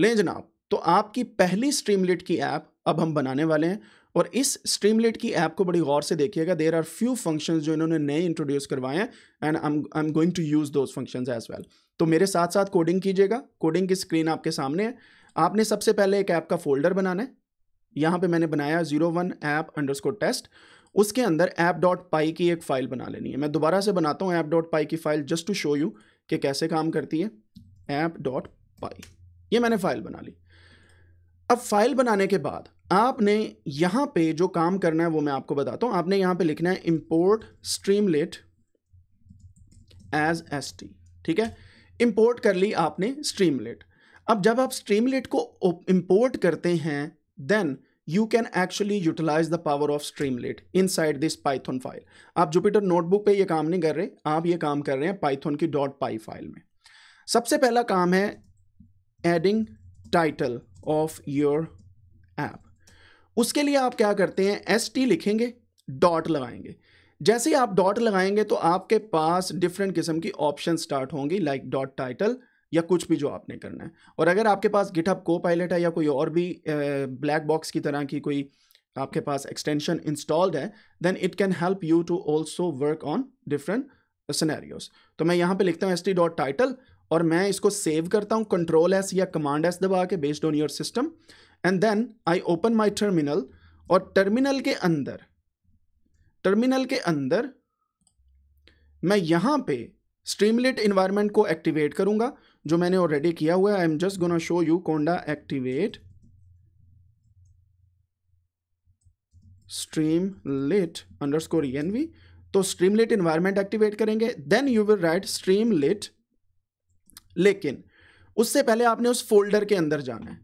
लें जनाब तो आपकी पहली स्ट्रीमलेट की ऐप अब हम बनाने वाले हैं और इस स्ट्रीमलेट की ऐप को बड़ी गौर से देखिएगा देर आर फ्यू फंक्शंस जो इन्होंने नए इंट्रोड्यूस करवाए हैं and I am going to use those functions as well तो मेरे साथ साथ कोडिंग कीजिएगा कोडिंग की स्क्रीन आपके सामने है आपने सबसे पहले एक ऐप का फोल्डर बनाना है यहाँ पे मैंने बनाया zero one app underscore test उसके अंदर ऐप डॉट पाई की एक फ़ाइल बना लेनी है मैं दोबारा से बनाता हूँ ऐप डॉट पाई की file just to show you कि कैसे काम करती है ऐप डॉट पाई ये मैंने फाइल बना ली अब फाइल बनाने के बाद आपने यहां पे जो काम करना है वो मैं आपको बताता हूं आपने यहां पे लिखना है import Streamlit as S T ठीक है इंपोर्ट कर ली आपने स्ट्रीमलेट अब जब आप स्ट्रीमलेट को इंपोर्ट करते हैं then you can actually utilize the power of Streamlit inside this Python file आप जुपिटर नोटबुक पे ये काम नहीं कर रहे आप ये काम कर रहे हैं पाइथन की डॉट पाई फाइल में सबसे पहला काम है adding title of your app उसके लिए आप क्या करते हैं एस टी लिखेंगे डॉट लगाएंगे जैसे ही आप डॉट लगाएंगे तो आपके पास डिफरेंट किस्म की ऑप्शन स्टार्ट होंगी लाइक डॉट टाइटल या कुछ भी जो आपने करना है और अगर आपके पास गिटअप को पायलट है या कोई और भी ब्लैक बॉक्स की तरह की कोई आपके पास एक्सटेंशन इंस्टॉल्ड है then it can help you to also work on different scenarios तो मैं यहाँ पे लिखता हूँ एस टी डॉट टाइटल और मैं इसको सेव करता हूँ कंट्रोल एस या कमांड एस दबा के based on your system and then I open my terminal और टर्मिनल के अंदर टर्मिनल के अंदर मैं यहाँ पे स्ट्रीमलेट इन्वायरमेंट को एक्टिवेट करूँगा जो मैंने ऑलरेडी किया हुआ है I am just gonna show you conda activate Streamlit underscore तो स्ट्रीम इन्वायरमेंट एक्टिवेट करेंगे then you will write Streamlit लेकिन उससे पहले आपने उस फोल्डर के अंदर जाना है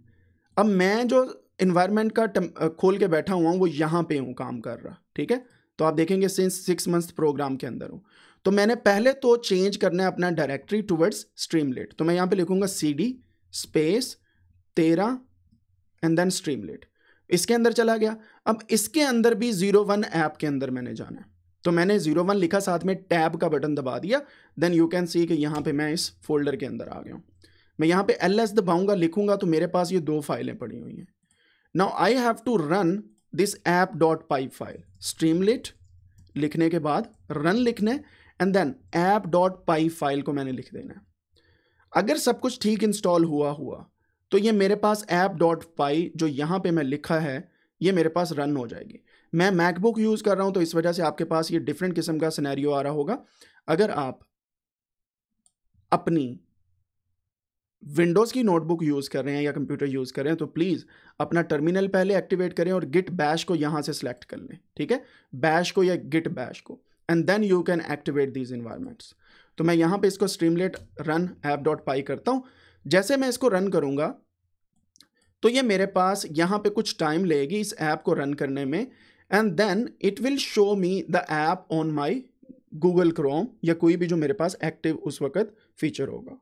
अब मैं जो इन्वायरमेंट का खोल के बैठा हुआ हूँ वो यहाँ पे हूँ काम कर रहा ठीक है तो आप देखेंगे सिंस सिक्स मंथ प्रोग्राम के अंदर हूँ तो मैंने पहले तो चेंज करना है अपना डायरेक्टरी टूवर्ड्स स्ट्रीमलेट तो मैं यहाँ पे लिखूंगा सी डी स्पेस तेरह एंड देन स्ट्रीमलेट इसके अंदर चला गया अब इसके अंदर भी जीरो वन ऐप के अंदर मैंने जाना है तो मैंने ज़ीरो वन लिखा साथ में टैब का बटन दबा दिया देन यू कैन सी कि यहाँ पे मैं इस फोल्डर के अंदर आ गया हूँ मैं यहाँ पे एल एस दबाऊँगा लिखूंगा तो मेरे पास ये दो फाइलें पड़ी हुई हैं now I have to run this app dot py file Streamlit लिखने के बाद रन लिखने and then app dot py file को मैंने लिख देना है अगर सब कुछ ठीक इंस्टॉल हुआ हुआ तो ये मेरे पास ऐप डॉट पाई जो यहाँ पे मैं लिखा है ये मेरे पास रन हो जाएगी मैं मैकबुक यूज़ कर रहा हूँ तो इस वजह से आपके पास ये डिफरेंट किस्म का सिनेरियो आ रहा होगा अगर आप अपनी विंडोज़ की नोटबुक यूज़ कर रहे हैं या कंप्यूटर यूज़ कर रहे हैं तो प्लीज़ अपना टर्मिनल पहले एक्टिवेट करें और गिट बैश को यहाँ से सिलेक्ट कर लें ठीक है बैश को या गिट बैश को and then you can activate these environments तो मैं यहाँ पे इसको Streamlit run app dot py करता हूँ जैसे मैं इसको रन करूँगा तो ये मेरे पास यहाँ पे कुछ टाइम लेगी इस ऐप को रन करने में and then it will show me the app on my Google Chrome या कोई भी जो मेरे पास एक्टिव उस वक्त फीचर होगा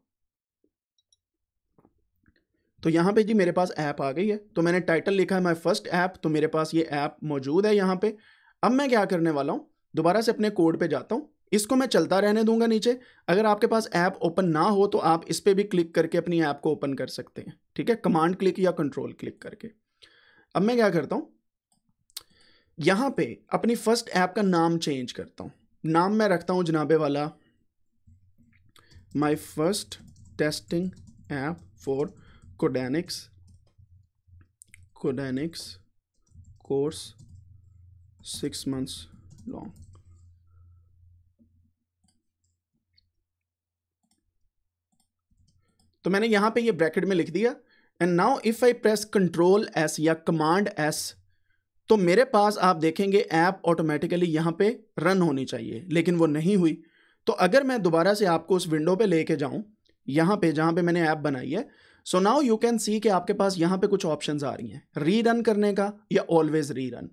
तो यहाँ पे जी मेरे पास ऐप आ गई है तो मैंने टाइटल लिखा है माई फर्स्ट ऐप तो मेरे पास ये ऐप मौजूद है यहाँ पे अब मैं क्या करने वाला हूँ दोबारा से अपने कोड पे जाता हूँ इसको मैं चलता रहने दूंगा नीचे अगर आपके पास ऐप ओपन ना हो तो आप इस पर भी क्लिक करके अपनी ऐप को ओपन कर सकते हैं ठीक है कमांड क्लिक या कंट्रोल क्लिक करके अब मैं क्या करता हूँ यहाँ पे अपनी फर्स्ट ऐप का नाम चेंज करता हूँ नाम मैं रखता हूँ जनाबे वाला my first testing app for Codanics Codanics course six months long तो मैंने यहां पे ये ब्रैकेट में लिख दिया and now if I press control S या कमांड एस तो मेरे पास आप देखेंगे ऐप ऑटोमेटिकली यहाँ पे रन होनी चाहिए लेकिन वो नहीं हुई तो अगर मैं दोबारा से आपको उस विंडो पे लेके जाऊँ यहाँ पे जहाँ पे मैंने ऐप बनाई है so now you can see कि आपके पास यहाँ पे कुछ ऑप्शन आ रही हैं री रन करने का या ऑलवेज री रन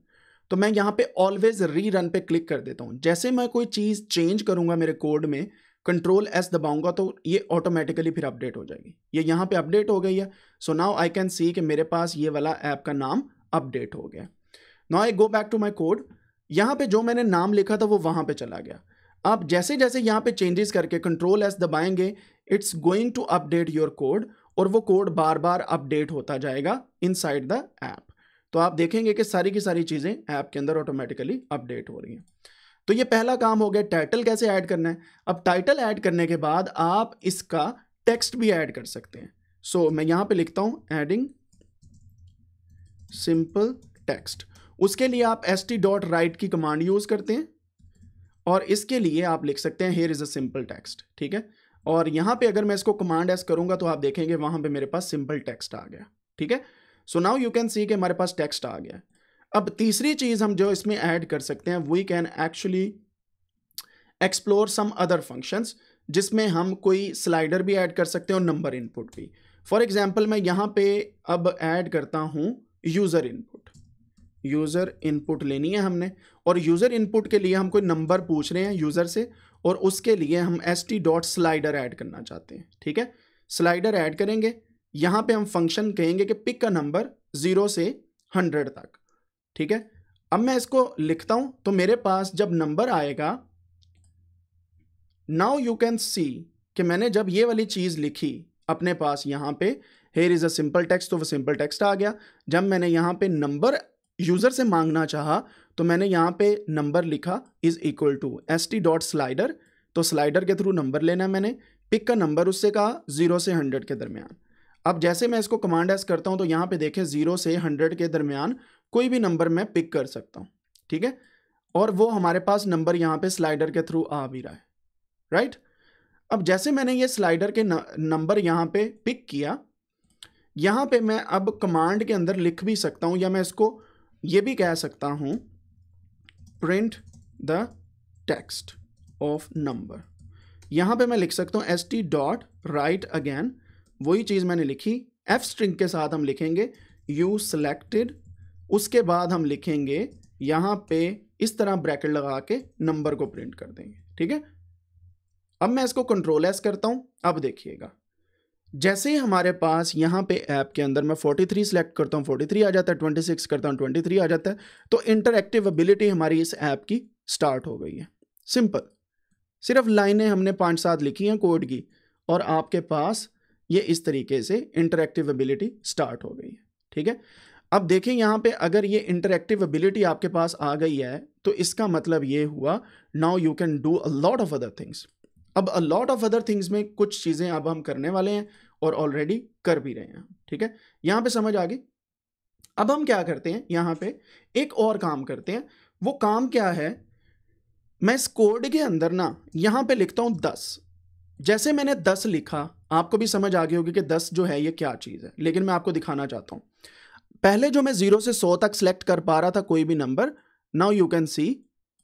तो मैं यहाँ पे ऑलवेज री रन पे क्लिक कर देता हूँ जैसे मैं कोई चीज़ चेंज करूँगा मेरे कोड में कंट्रोल एस दबाऊंगा तो ये ऑटोमेटिकली फिर अपडेट हो जाएगी ये यहाँ पे अपडेट हो गई है so now I can see कि मेरे पास ये वाला ऐप का नाम अपडेट हो गया now I go back to my code यहाँ पे जो मैंने नाम लिखा था वो वहाँ पे चला गया आप जैसे जैसे यहाँ पे चेंजेस करके कंट्रोल एस दबाएंगे it's going to update your code और वो कोड बार बार अपडेट होता जाएगा इन साइड द ऐप तो आप देखेंगे कि सारी की सारी चीज़ें ऐप के अंदर ऑटोमेटिकली अपडेट हो रही हैं तो ये पहला काम हो गया टाइटल कैसे ऐड करना है अब टाइटल ऐड करने के बाद आप इसका टेक्स्ट भी ऐड कर सकते हैं सो so, मैं यहां पे लिखता हूँ एडिंग सिंपल टेक्स्ट उसके लिए आप एस टी डॉट राइट की कमांड यूज़ करते हैं और इसके लिए आप लिख सकते हैं here is a simple text ठीक है और यहाँ पे अगर मैं इसको कमांड एस करूंगा तो आप देखेंगे वहां पे मेरे पास सिंपल टेक्स्ट आ गया ठीक है so now you can see कि हमारे पास टेक्स्ट आ गया अब तीसरी चीज़ हम जो इसमें ऐड कर सकते हैं we can actually explore some other functions जिसमें हम कोई स्लाइडर भी ऐड कर सकते हैं और नंबर इनपुट भी फॉर एग्जाम्पल मैं यहाँ पे अब ऐड करता हूँ यूज़र इनपुट यूज़र इनपुट लेनी है हमने और यूज़र इनपुट के लिए हम कोई नंबर पूछ रहे हैं यूज़र से और उसके लिए हम S T dot slider add करना चाहते हैं ठीक है स्लाइडर ऐड करेंगे यहाँ पे हम फंक्शन कहेंगे कि पिक का नंबर ज़ीरो से हंड्रेड तक ठीक है अब मैं इसको लिखता हूँ तो मेरे पास जब नंबर आएगा नाउ यू कैन सी कि मैंने जब ये वाली चीज़ लिखी अपने पास यहाँ पे here is a simple text तो वो सिंपल टेक्स्ट आ गया जब मैंने यहाँ पे नंबर यूज़र से मांगना चाहा तो मैंने यहाँ पे नंबर लिखा is equal to S T dot slider तो स्लाइडर के थ्रू नंबर लेना है मैंने पिक का नंबर उससे कहा ज़ीरो से हंड्रेड के दरमियान अब जैसे मैं इसको कमांड एस करता हूँ तो यहाँ पे देखें ज़ीरो से हंड्रेड के दरमियान कोई भी नंबर मैं पिक कर सकता हूँ ठीक है और वो हमारे पास नंबर यहाँ पे स्लाइडर के थ्रू आ भी रहा है राइट अब जैसे मैंने ये स्लाइडर के नंबर यहाँ पे पिक किया यहाँ पे मैं अब कमांड के अंदर लिख भी सकता हूँ या मैं इसको ये भी कह सकता हूँ print the text of number यहाँ पे मैं लिख सकता हूँ S T dot write again वही चीज़ मैंने लिखी एफ स्ट्रिंग के साथ हम लिखेंगे यू सेलेक्टेड उसके बाद हम लिखेंगे यहाँ पे इस तरह ब्रैकेट लगा के नंबर को प्रिंट कर देंगे ठीक है अब मैं इसको कंट्रोल एस करता हूँ अब देखिएगा जैसे ही हमारे पास यहाँ पे ऐप के अंदर मैं 43 सेलेक्ट करता हूँ 43 आ जाता है 26 करता हूँ 23 आ जाता है तो इंटरएक्टिविलिटी एबिलिटी हमारी इस ऐप की स्टार्ट हो गई है सिंपल सिर्फ लाइनें हमने पाँच सात लिखी हैं कोड की और आपके पास ये इस तरीके से इंटरएक्टिव एबिलिटी स्टार्ट हो गई है ठीक है अब देखें यहाँ पे अगर ये इंटरएक्टिव एबिलिटी आपके पास आ गई है तो इसका मतलब ये हुआ now you can do a lot of other things अब a lot of other things में कुछ चीज़ें अब हम करने वाले हैं और ऑलरेडी कर भी रहे हैं ठीक है यहां पे समझ आ गई अब हम क्या करते हैं यहां पे एक और काम करते हैं वो काम क्या है मैं इस कोड के अंदर ना यहां पे लिखता हूं दस जैसे मैंने दस लिखा आपको भी समझ आ गई होगी कि दस जो है ये क्या चीज़ है लेकिन मैं आपको दिखाना चाहता हूं पहले जो मैं ज़ीरो से सौ तक सेलेक्ट कर पा रहा था कोई भी number now you can see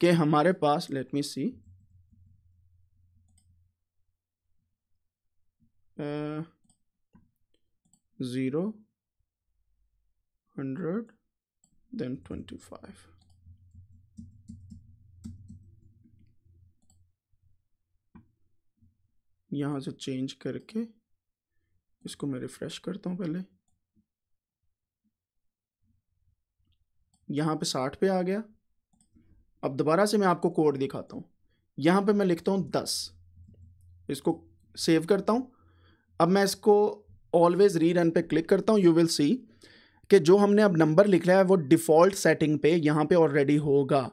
के हमारे पास let me see zero hundred then twenty five यहाँ से चेंज करके इसको मैं रिफ़्रेश करता हूँ पहले यहाँ पे साठ पे आ गया अब दोबारा से मैं आपको कोड दिखाता हूँ यहाँ पे मैं लिखता हूँ दस इसको सेव करता हूँ अब मैं इसको ऑलवेज री रन पे क्लिक करता हूँ यू विल सी कि जो हमने अब नंबर लिख लिया है वो डिफ़ॉल्ट सेटिंग पे यहाँ पे ऑलरेडी होगा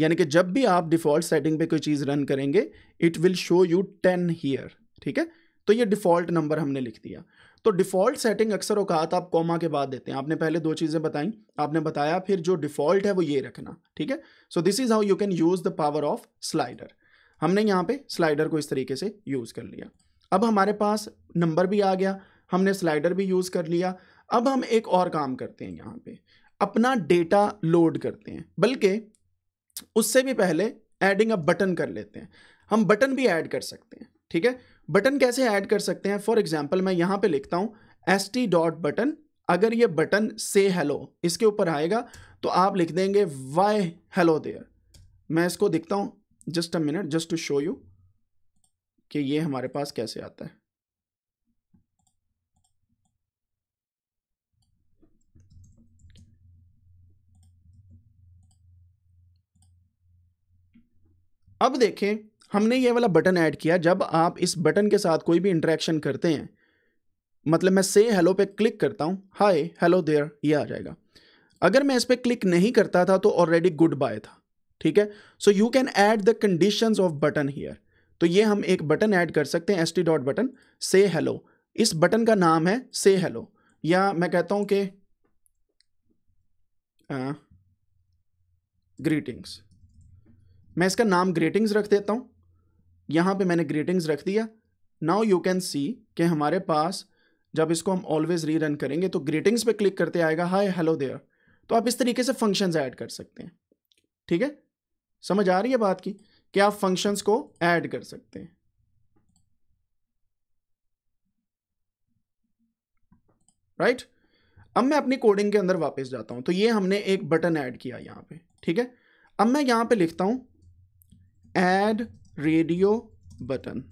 यानी कि जब भी आप डिफ़ॉल्ट सेटिंग पे कोई चीज़ रन करेंगे it will show you ten here ठीक है तो ये डिफ़ॉल्ट नंबर हमने लिख दिया तो डिफ़ॉल्ट सेटिंग अक्सर औकात आप कॉमा के बाद देते हैं आपने पहले दो चीज़ें बताई आपने बताया फिर जो डिफ़ॉल्ट है वो ये रखना ठीक है so this is how you can use the power of slider हमने यहाँ पे स्लाइडर को इस तरीके से यूज़ कर लिया अब हमारे पास नंबर भी आ गया हमने स्लाइडर भी यूज़ कर लिया अब हम एक और काम करते हैं यहाँ पे अपना डेटा लोड करते हैं बल्कि उससे भी पहले एडिंग अ बटन कर लेते हैं हम बटन भी ऐड कर सकते हैं ठीक है बटन कैसे ऐड कर सकते हैं फॉर एग्जाम्पल मैं यहाँ पे लिखता हूँ एस टी डॉट बटन अगर ये बटन से हेलो इसके ऊपर आएगा तो आप लिख देंगे वाई हेलो देयर मैं इसको दिखता हूँ just a minute just to show you कि ये हमारे पास कैसे आता है अब देखें हमने ये वाला बटन ऐड किया जब आप इस बटन के साथ कोई भी इंटरेक्शन करते हैं मतलब मैं से हेलो पे क्लिक करता हूं हाय हेलो देयर ये आ जाएगा अगर मैं इस पर क्लिक नहीं करता था तो ऑलरेडी गुड बाय था ठीक है so you can add the conditions of button here तो ये हम एक बटन ऐड कर सकते हैं एस टी डॉट बटन से हेलो इस बटन का नाम है से हेलो या मैं कहता हूँ कि ग्रीटिंग्स मैं इसका नाम ग्रीटिंग्स रख देता हूँ यहाँ पे मैंने ग्रीटिंग्स रख दिया नाउ यू कैन सी कि हमारे पास जब इसको हम ऑलवेज री रन करेंगे तो ग्रीटिंग्स पे क्लिक करते आएगा हाय हेलो देयर तो आप इस तरीके से फंक्शंस ऐड कर सकते हैं ठीक है समझ आ रही है बात की कि आप फंक्शंस को ऐड कर सकते हैं राइट right? अब मैं अपनी कोडिंग के अंदर वापस जाता हूं तो ये हमने एक बटन ऐड किया यहां पे ठीक है अब मैं यहां पे लिखता हूं add radio button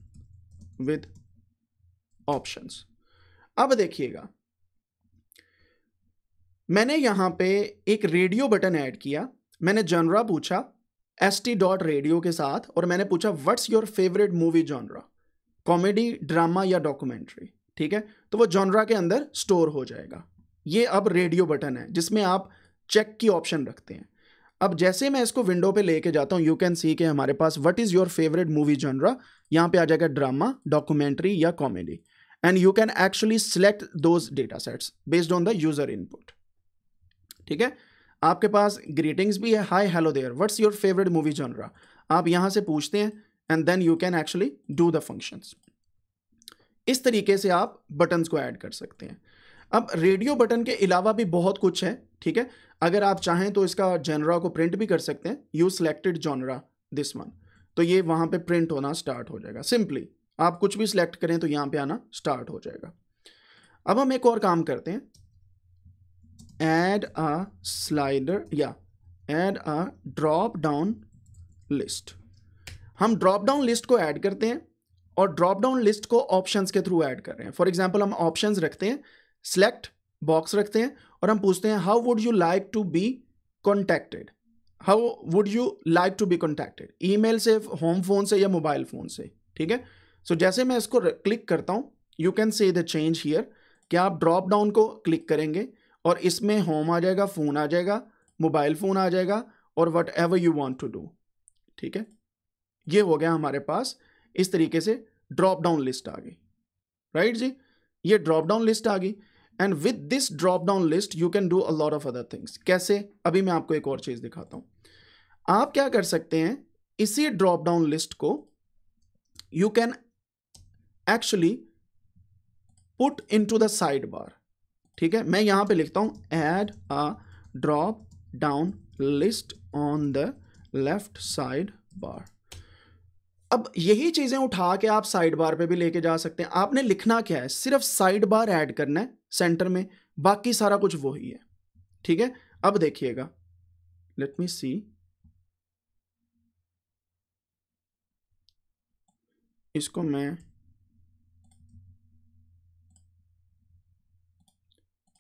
with options अब देखिएगा मैंने यहां पे एक रेडियो बटन ऐड किया मैंने जनरा पूछा एस टी डॉट रेडियो के साथ और मैंने पूछा what's your favourite movie genre comedy drama या डॉक्यूमेंट्री ठीक है तो वो जॉनरा के अंदर स्टोर हो जाएगा ये अब रेडियो बटन है जिसमें आप चेक की ऑप्शन रखते हैं अब जैसे मैं इसको विंडो पे लेके जाता हूँ यू कैन सी के हमारे पास what is your favourite movie genre यहाँ पे आ जाएगा ड्रामा डॉक्यूमेंट्री या comedy and you can actually select those data sets based on the user input ठीक है आपके पास ग्रीटिंग्स भी है hi hello there what's your favourite movie genre आप यहां से पूछते हैं and then you can actually do the functions इस तरीके से आप बटन्स को ऐड कर सकते हैं अब रेडियो बटन के अलावा भी बहुत कुछ है ठीक है अगर आप चाहें तो इसका जनरा को प्रिंट भी कर सकते हैं you selected genre this one तो ये वहां पे प्रिंट होना स्टार्ट हो जाएगा सिंपली आप कुछ भी सिलेक्ट करें तो यहाँ पे आना स्टार्ट हो जाएगा अब हम एक और काम करते हैं एड अ स्लाइडर या add a drop down list हम ड्रॉप डाउन लिस्ट को ऐड करते हैं और ड्रॉप डाउन लिस्ट को ऑप्शन के थ्रू एड कर रहे हैं फॉर एग्जाम्पल हम ऑप्शन रखते हैं सिलेक्ट बॉक्स रखते हैं और हम पूछते हैं how would you like to be contacted how would you like to be contacted email से होम फोन से या मोबाइल फोन से ठीक है सो so, जैसे मैं इसको क्लिक करता हूँ you can see the change here क्या आप ड्रॉप डाउन को क्लिक करेंगे और इसमें होम आ जाएगा फ़ोन आ जाएगा मोबाइल फ़ोन आ जाएगा और whatever you want to do ठीक है ये हो गया हमारे पास इस तरीके से ड्रॉप डाउन लिस्ट आ गई राइट जी ये ड्रॉप डाउन लिस्ट आ गई and with this drop down list you can do a lot of other things कैसे अभी मैं आपको एक और चीज़ दिखाता हूँ आप क्या कर सकते हैं इसी ड्रॉप डाउन लिस्ट को you can actually into the side bar ठीक है मैं यहां पे लिखता हूं add a drop down list on the left side bar अब यही चीज़ें उठा के आप साइड बार पे भी लेके जा सकते हैं आपने लिखना क्या है सिर्फ साइड बार ऐड करना है सेंटर में बाकी सारा कुछ वो ही है ठीक है अब देखिएगा लेट मी सी इसको मैं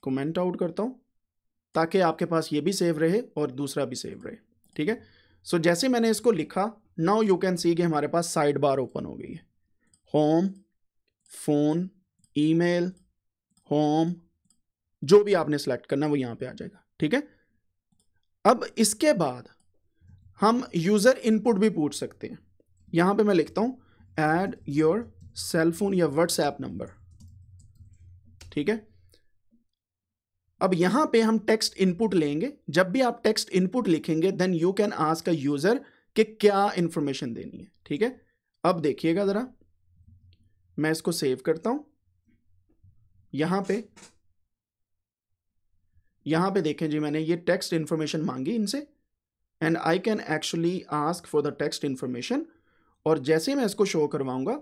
कमेंट आउट करता हूँ ताकि आपके पास ये भी सेव रहे और दूसरा भी सेव रहे ठीक है सो so, जैसे मैंने इसको लिखा नाउ यू कैन सी कि हमारे पास साइड बार ओपन हो गई है होम फोन ईमेल होम जो भी आपने सेलेक्ट करना वो यहाँ पे आ जाएगा ठीक है अब इसके बाद हम यूज़र इनपुट भी पूछ सकते हैं यहाँ पे मैं लिखता हूँ ऐड योर सेल फोन या व्हाट्सएप नंबर ठीक है अब यहां पे हम टेक्स्ट इनपुट लेंगे जब भी आप टेक्स्ट इनपुट लिखेंगे then you can ask a user कि क्या इंफॉर्मेशन देनी है ठीक है अब देखिएगा ज़रा मैं इसको सेव करता हूं यहां पे यहां पे देखें जी मैंने ये टेक्स्ट इंफॉर्मेशन मांगी इनसे and I can actually ask for the text information और जैसे मैं इसको शो करवाऊंगा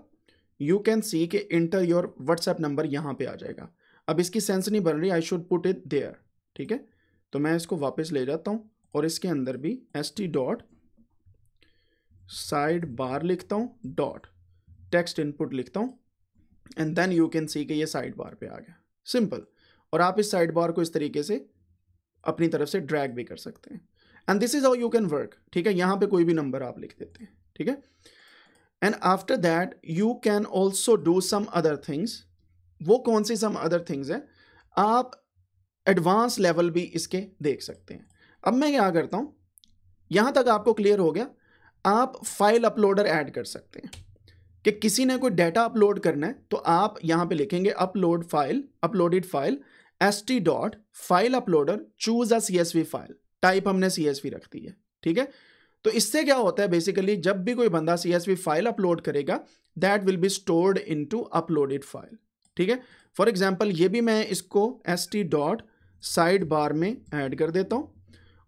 यू कैन सी के इंटर योर व्हाट्सएप नंबर यहां पे आ जाएगा अब इसकी सेंस नहीं बन रही I should put it there ठीक है तो मैं इसको वापस ले जाता हूँ और इसके अंदर भी S T dot side bar लिखता हूँ डॉट टेक्स्ट इनपुट लिखता हूँ and then you can see कि ये साइड बार पे आ गया सिंपल और आप इस साइड बार को इस तरीके से अपनी तरफ से ड्रैग भी कर सकते हैं and this is how you can work ठीक है यहाँ पे कोई भी नंबर आप लिख देते हैं ठीक है and after that you can also do some other things वो कौन सी सम अदर थिंग्स हैं आप एडवांस लेवल भी इसके देख सकते हैं अब मैं क्या करता हूँ यहाँ तक आपको क्लियर हो गया आप फाइल अपलोडर ऐड कर सकते हैं कि किसी ने कोई डाटा अपलोड करना है तो आप यहाँ पे लिखेंगे upload file uploaded file S T dot file uploader choose a C S V file type हमने सी एस वी रख दी है ठीक है तो इससे क्या होता है बेसिकली जब भी कोई बंदा C S V file upload करेगा that will be stored into uploaded file ठीक है फॉर एग्जाम्पल ये भी मैं इसको S T dot side bar में ऐड कर देता हूँ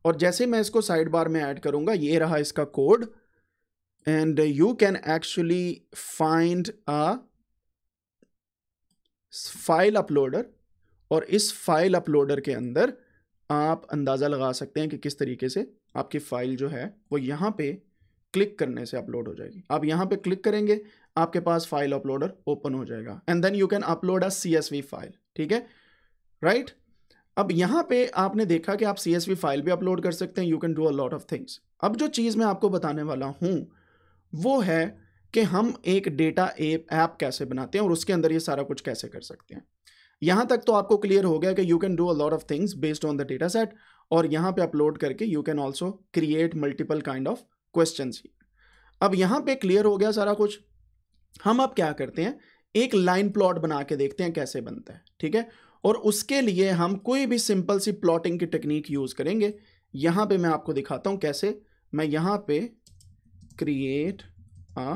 और जैसे मैं इसको साइड बार में ऐड करूँगा ये रहा इसका code and you can actually find a file uploader और इस फाइल अपलोडर के अंदर आप अंदाज़ा लगा सकते हैं कि किस तरीके से आपकी फ़ाइल जो है वो यहाँ पे क्लिक करने से अपलोड हो जाएगी आप यहाँ पे क्लिक करेंगे आपके पास फाइल अपलोडर ओपन हो जाएगा and then you can upload a C file ठीक है राइट अब यहां पे आपने देखा कि आप सी फाइल भी अपलोड कर सकते हैं you can do a lot of things अब जो चीज़ मैं आपको बताने वाला हूं वो है कि हम एक डेटा एप ऐप कैसे बनाते हैं और उसके अंदर ये सारा कुछ कैसे कर सकते हैं यहां तक तो आपको क्लियर हो गया कि you can do a lot of things based on the data set और यहां पे अपलोड करके you can also create multiple kind of question अब यहां पे क्लियर हो गया सारा कुछ हम अब क्या करते हैं एक लाइन प्लॉट बना के देखते हैं कैसे बनता है ठीक है और उसके लिए हम कोई भी सिंपल सी प्लॉटिंग की टेक्निक यूज़ करेंगे यहां पे मैं आपको दिखाता हूँ कैसे मैं यहां पे क्रिएट अ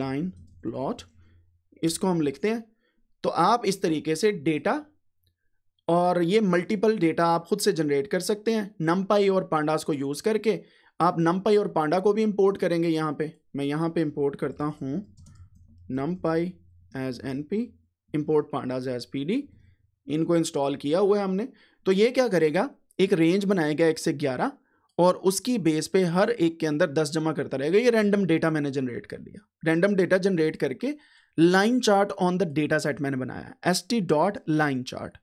लाइन प्लॉट इसको हम लिखते हैं तो आप इस तरीके से डेटा और ये मल्टीपल डेटा आप खुद से जनरेट कर सकते हैं नम्पाई और पांडास को यूज़ करके आप नमपाई और पांडा को भी इंपोर्ट करेंगे यहां पे मैं यहाँ पे इंपोर्ट करता हूँ numpy as N P import pandas as P D इनको इंस्टॉल किया हुआ है हमने तो ये क्या करेगा एक रेंज बनाएगा एक से ग्यारह और उसकी बेस पे हर एक के अंदर दस जमा करता रहेगा ये रैंडम डेटा मैंने जनरेट कर लिया रैंडम डेटा जनरेट करके line chart on the data set मैंने बनाया S T dot line chart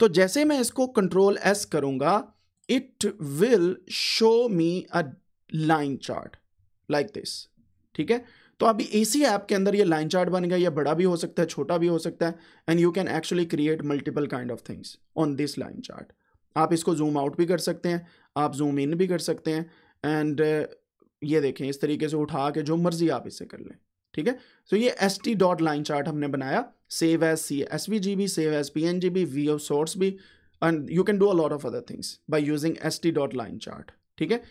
तो जैसे मैं इसको कंट्रोल एस करूंगा it will show me a line chart like this ठीक है तो अभी इसी ऐप के अंदर ये लाइन चार्ट बन गया ये बड़ा भी हो सकता है छोटा भी हो सकता है and you can actually create multiple kind of things on this line chart आप इसको जूम आउट भी कर सकते हैं आप जूम इन भी कर सकते हैं एंड uh, ये देखें इस तरीके से उठा के जो मर्जी आप इसे कर लें ठीक है तो ये S T dot line chart हमने बनाया save as C S V G B save as P N G B V of source भी and you can do a lot of other things by using S T dot line chart ठीक है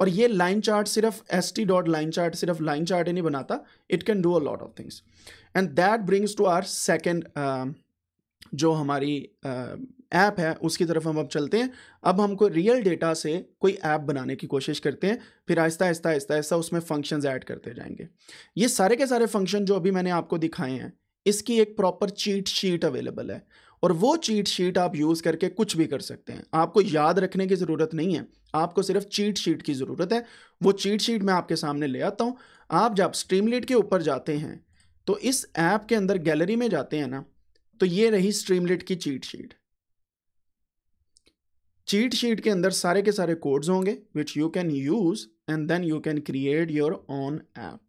और ये line chart सिर्फ S T dot line chart सिर्फ line chart ही नहीं बनाता it can do a lot of things and that brings to our second जो हमारी ऐप uh, है उसकी तरफ हम अब चलते हैं अब हम कोई रियल डेटा से कोई ऐप बनाने की कोशिश करते हैं फिर आहिस्ता आहिस्ता आहिस्ता आहिस्ता उसमें फंक्शंस ऐड करते जाएंगे ये सारे के सारे फंक्शन जो अभी मैंने आपको दिखाए हैं इसकी एक प्रॉपर चीट शीट अवेलेबल है और वो चीट शीट आप यूज़ करके कुछ भी कर सकते हैं आपको याद रखने की ज़रूरत नहीं है आपको सिर्फ चीट शीट की ज़रूरत है वो चीट शीट मैं आपके सामने ले आता हूँ आप जब स्ट्रीमलीट के ऊपर जाते हैं तो इस ऐप के अंदर गैलरी में जाते हैं ना तो ये रही स्ट्रीमलीट की चीट शीट चीट शीट के अंदर सारे के सारे कोड्स होंगे which you can use and then you can create your own app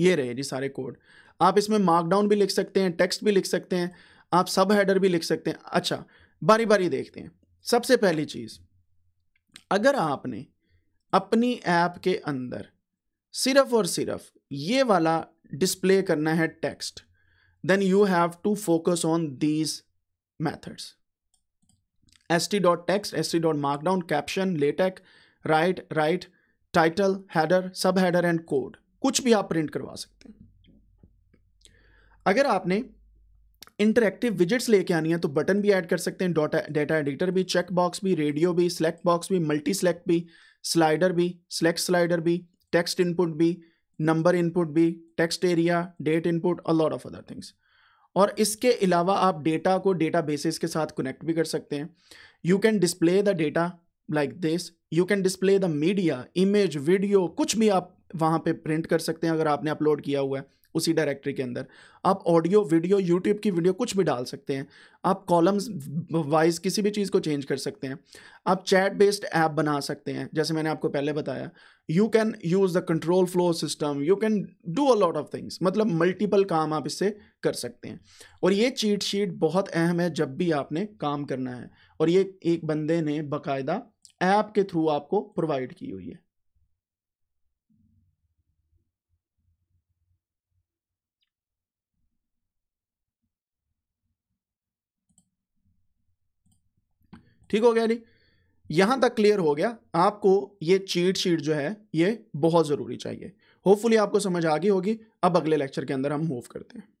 ये रहे जी सारे कोड आप इसमें मार्कडाउन भी लिख सकते हैं टेक्स्ट भी लिख सकते हैं आप सब हेडर भी लिख सकते हैं अच्छा बारी बारी देखते हैं सबसे पहली चीज़ अगर आपने अपनी ऐप के अंदर सिर्फ और सिर्फ ये वाला डिस्प्ले करना है text then you have to focus on these methods S T dot text S T dot markdown caption latex write write title header sub header and code कुछ भी आप प्रिंट करवा सकते हैं अगर आपने इंटरेक्टिव विजिट्स लेके आनी है तो बटन भी ऐड कर सकते हैं डॉटा डेटा एडिटर भी चेक बॉक्स भी रेडियो भी सिलेक्ट बॉक्स भी मल्टी सेलेक्ट भी स्लाइडर भी सिलेक्ट स्लाइडर भी टेक्स्ट इनपुट भी नंबर इनपुट भी टेक्स्ट एरिया डेट इनपुट और लॉट ऑफ अदर थिंग्स और इसके अलावा आप डेटा को डेटा बेसिस के साथ कनेक्ट भी कर सकते हैं you can display the data like this you can display the media image video कुछ भी आप वहाँ पे प्रिंट कर सकते हैं अगर आपने अपलोड किया हुआ है उसी डायरेक्टरी के अंदर आप ऑडियो वीडियो यूट्यूब की वीडियो कुछ भी डाल सकते हैं आप कॉलम्स वाइज किसी भी चीज़ को चेंज कर सकते हैं आप चैट बेस्ड ऐप बना सकते हैं जैसे मैंने आपको पहले बताया you can use the control flow system you can do a lot of things मतलब मल्टीपल काम आप इससे कर सकते हैं और ये चीट शीट बहुत अहम है जब भी आपने काम करना है और ये एक बंदे ने बाकायदा ऐप के थ्रू आपको प्रोवाइड की हुई है ठीक हो गया जी यहां तक क्लियर हो गया आपको ये चीट शीट जो है ये बहुत ज़रूरी चाहिए होपफुली आपको समझ आ गई होगी अब अगले लेक्चर के अंदर हम मूव करते हैं